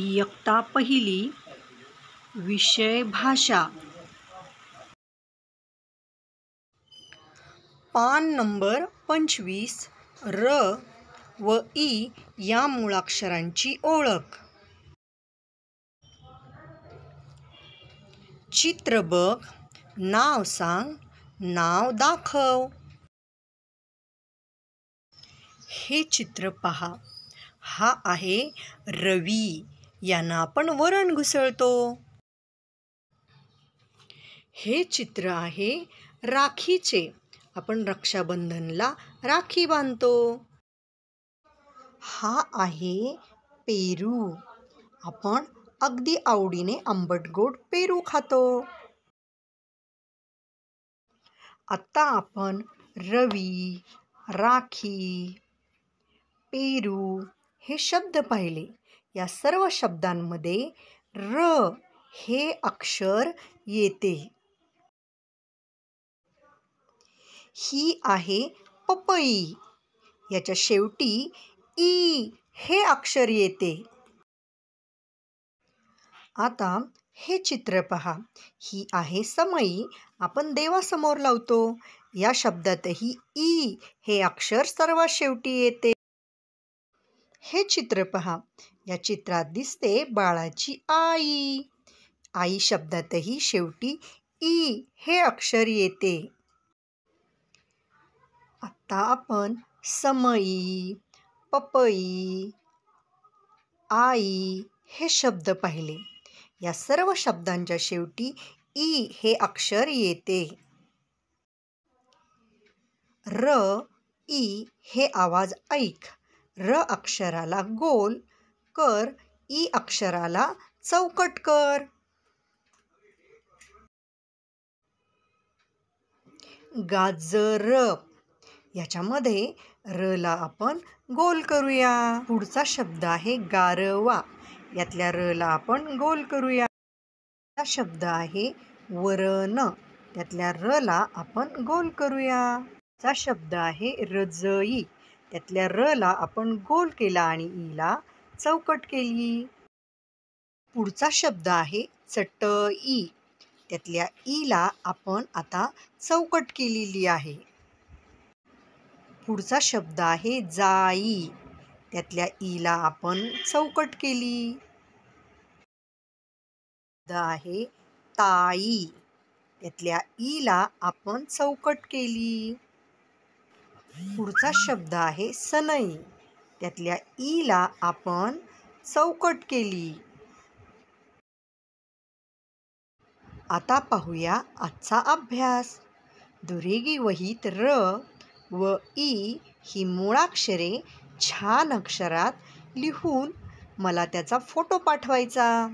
इयत्ता पहिली विषय भाषा पान नंबर पंचवीस र व ई या मुळाक्षरांची ओळख चित्र बघ नाव सांग नाव दाखव हे चित्र पहा हा आहे रवी यांना आपण वरण घुसळतो हे चित्र आहे राखीचे आपण रक्षाबंधनला राखी बांधतो हा आहे पेरू आपण अगदी आवडीने आंबट गोड पेरू खातो आता आपण रवी राखी पेरू हे शब्द पाहिले या सर्व शब्दांमध्ये र हे अक्षर येते ही आहे पपई याच्या शेवटी ई हे अक्षर येते आता हे चित्र पहा ही आहे समई आपण देवासमोर लावतो या शब्दातही ई हे अक्षर सर्वात शेवटी येते हे चित्र पहा या चित्रात दिसते बाळाची आई आई शब्दातही शेवटी ई हे अक्षर येते आता आपण समई पपई आई हे शब्द पाहिले या सर्व शब्दांच्या शेवटी ई हे अक्षर येते र ई हे आवाज ऐक र अक्षराला गोल कर ई अक्षराला चौकट कर गाजर याच्यामध्ये र ला आपण गोल करूया पुढचा शब्द आहे गारवा यातल्या र ला आपण गोल करूया शब्द आहे वरण त्यातल्या र ला आपण गोल करूया चा शब्द आहे रजई त्यातल्या र ला आपण गोल केला आणि ईला चौकट केली पुढचा शब्द आहे चटई त्यातल्या ईला आपण आता चौकट केलेली आहे पुढचा शब्द आहे जाई त्यातल्या ईला आपण चौकट केली आहे ताई त्यातल्या ईला आपण चौकट केली पुढचा शब्द आहे सनई त्यातल्या ईला आपण चौकट केली आता पाहूया आजचा अभ्यास दुरेगी वहीत र व ई ही मुळाक्षरे छान अक्षरात लिहून मला त्याचा फोटो पाठवायचा